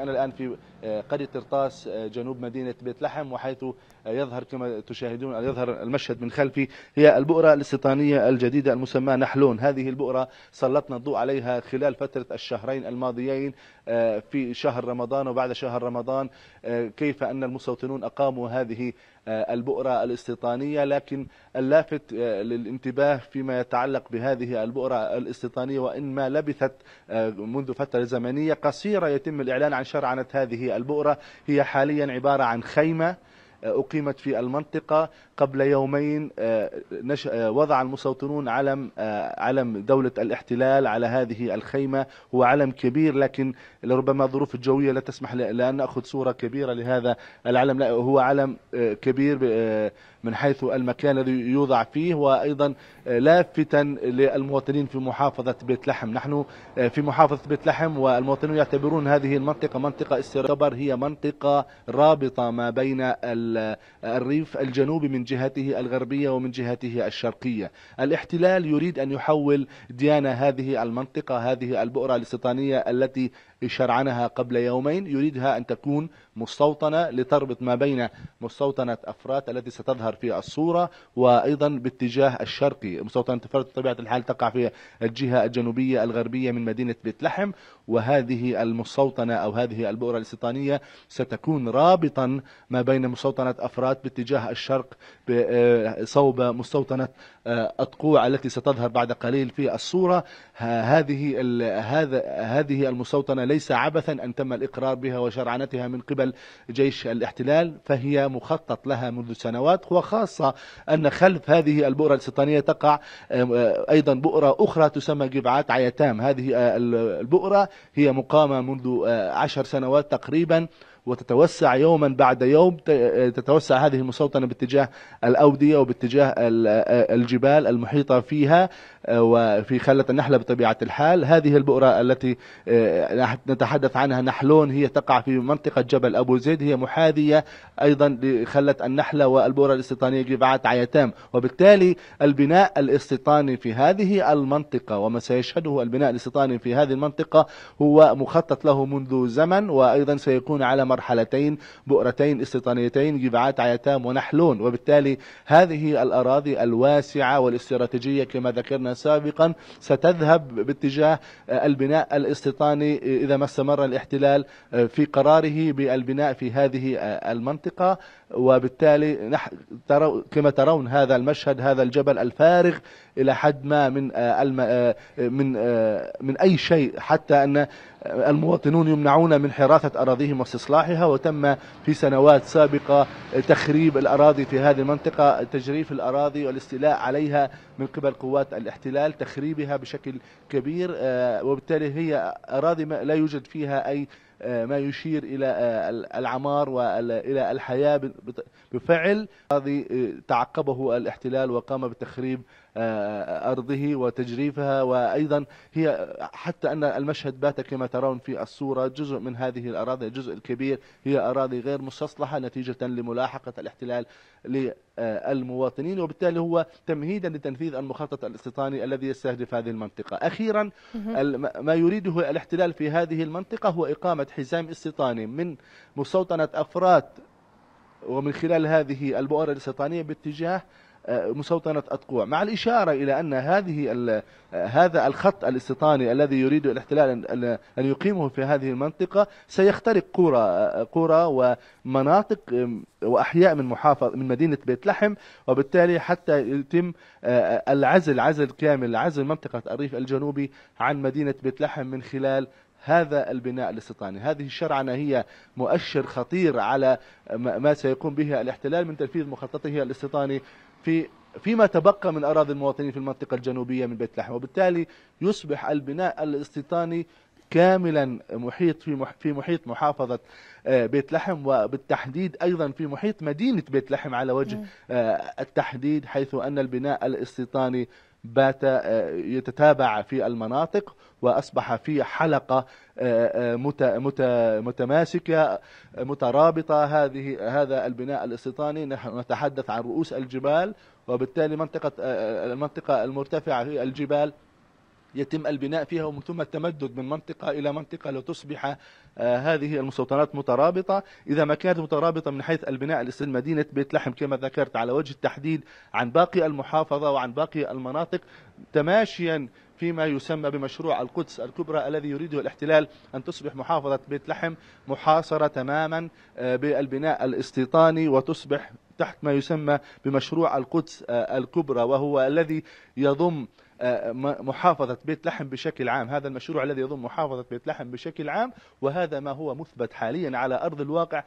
أنا الآن في آه، قرية طرطاس آه، جنوب مدينة بيت لحم وحيث آه، يظهر كما تشاهدون يظهر المشهد من خلفي هي البؤرة الاستيطانية الجديدة المسماة نحلون هذه البؤرة سلطنا الضوء عليها خلال فترة الشهرين الماضيين في شهر رمضان وبعد شهر رمضان كيف أن المستوطنون أقاموا هذه آه، البؤرة الاستيطانية لكن اللافت آه، للانتباه فيما يتعلق بهذه البؤرة الاستيطانية وإن ما لبثت آه، منذ فترة زمنية قصيرة يتم الإعلان عن شرعنة هذه البؤرة هي حاليا عبارة عن خيمة آه، أقيمت في المنطقة قبل يومين آه، آه، وضع المستوطنون علم علم دولة الاحتلال على هذه الخيمة هو علم كبير لكن لربما الظروف الجوية لا تسمح لأن نأخذ صورة كبيرة لهذا العلم لا هو علم كبير من حيث المكان الذي يوضع فيه وأيضا لافتا للمواطنين في محافظة بيت لحم نحن في محافظة بيت لحم والمواطنون يعتبرون هذه المنطقة منطقة استرابر هي منطقة رابطة ما بين ال الريف الجنوبي من جهته الغربية ومن جهته الشرقية الاحتلال يريد أن يحول ديانه هذه المنطقة هذه البؤرة الاستيطانية التي شرعنها قبل يومين يريدها أن تكون مستوطنة لتربط ما بين مستوطنة أفرات التي ستظهر في الصورة وأيضا باتجاه الشرقي مستوطنة أفرات بطبيعة الحال تقع في الجهة الجنوبية الغربية من مدينة بيت لحم وهذه المستوطنة أو هذه البؤرة الاستيطانية ستكون رابطا ما بين مستوطنة أفرات باتجاه الشرق آه، صوب مستوطنة آه، أطقوع التي ستظهر بعد قليل في الصورة هذه هذا هذه المستوطنة ليس عبثا أن تم الإقرار بها وشرعنتها من قبل جيش الاحتلال فهي مخطط لها منذ سنوات وخاصة أن خلف هذه البؤرة الاستيطانية تقع آه، أيضا بؤرة أخرى تسمى جبعات عيتام هذه آه، البؤرة هي مقامة منذ آه، عشر سنوات تقريبا وتتوسع يوما بعد يوم تتوسع هذه المستوطنة باتجاه الأودية وباتجاه الجبال المحيطة فيها آه، وفي خلة النحلة بطبيعة الحال هذه البؤرة التي آه، نتحدث عنها نحلون هي تقع في منطقة جبل أبو زيد هي محاذية أيضا لخلة النحلة والبؤرة الاستيطانية جبعات عيتام وبالتالي البناء الاستيطاني في هذه المنطقة وما سيشهده البناء الاستيطاني في هذه المنطقة هو مخطط له منذ زمن وأيضا سيكون على مرحلتين بؤرتين استيطانيتين جبعات عيتام ونحلون وبالتالي هذه الأراضي الواسعة والاستراتيجية كما ذكرنا سابقا ستذهب باتجاه البناء الاستيطاني إذا ما استمر الاحتلال في قراره بالبناء في هذه المنطقة وبالتالي كما ترون هذا المشهد هذا الجبل الفارغ إلى حد ما من آه، آه، من آه، من أي شيء حتى أن المواطنون يمنعون من حراثة أراضيهم واستصلاحها وتم في سنوات سابقة تخريب الأراضي في هذه المنطقة تجريف الأراضي والاستيلاء عليها من قبل قوات الاحتلال تخريبها بشكل كبير آه، وبالتالي هي أراضي لا يوجد فيها أي آه، ما يشير إلى آه، العمار وإلى الحياة بفعل الذي آه، تعقبه الاحتلال وقام بتخريب أرضه وتجريفها وأيضا هي حتى أن المشهد بات كما ترون في الصورة جزء من هذه الأراضي الجزء الكبير هي أراضي غير مستصلحة نتيجة لملاحقة الاحتلال آه، المواطنين وبالتالي هو تمهيدا لتنفيذ المخطط الاستيطاني الذي يستهدف هذه المنطقة أخيرا ما يريده الاحتلال في هذه المنطقة هو إقامة حزام استيطاني من مستوطنة أفراد ومن خلال هذه البؤرة الاستيطانية باتجاه مسوطنة أتقوع مع الإشارة إلى أن هذه هذا الخط الاستيطاني الذي يريد الاحتلال أن يقيمه في هذه المنطقة سيخترق قرى قرى ومناطق وأحياء من محافظ من مدينة بيت لحم وبالتالي حتى يتم العزل عزل كامل عزل منطقة الريف الجنوبي عن مدينة بيت لحم من خلال هذا البناء الاستيطاني هذه الشرعنة هي مؤشر خطير على ما سيقوم به الاحتلال من تنفيذ مخططه الاستيطاني في فيما تبقى من أراضي المواطنين في المنطقة الجنوبية من بيت لحم وبالتالي يصبح البناء الاستيطاني كاملا محيط في في محيط محافظه آه، بيت لحم وبالتحديد ايضا في محيط مدينه بيت لحم على وجه آه، التحديد حيث ان البناء الاستيطاني بات آه، يتتابع في المناطق واصبح في حلقه آه، آه، متماسكه مترابطه هذه هذا البناء الاستيطاني نحن نتحدث عن رؤوس الجبال وبالتالي منطقه المنطقه المرتفعه هي الجبال يتم البناء فيها ومن ثم التمدد من منطقة إلى منطقة لتصبح آه، هذه المستوطنات مترابطة إذا ما كانت مترابطة من حيث البناء مدينة بيت لحم كما ذكرت على وجه التحديد عن باقي المحافظة وعن باقي المناطق تماشيا فيما يسمى بمشروع القدس الكبرى الذي يريده الاحتلال أن تصبح محافظة بيت لحم محاصرة تماما آه، بالبناء الاستيطاني وتصبح تحت ما يسمى بمشروع القدس آه، الكبرى وهو الذي يضم آه، محافظة بيت لحم بشكل عام هذا المشروع الذي يضم محافظة بيت لحم بشكل عام وهذا ما هو مثبت حاليا على أرض الواقع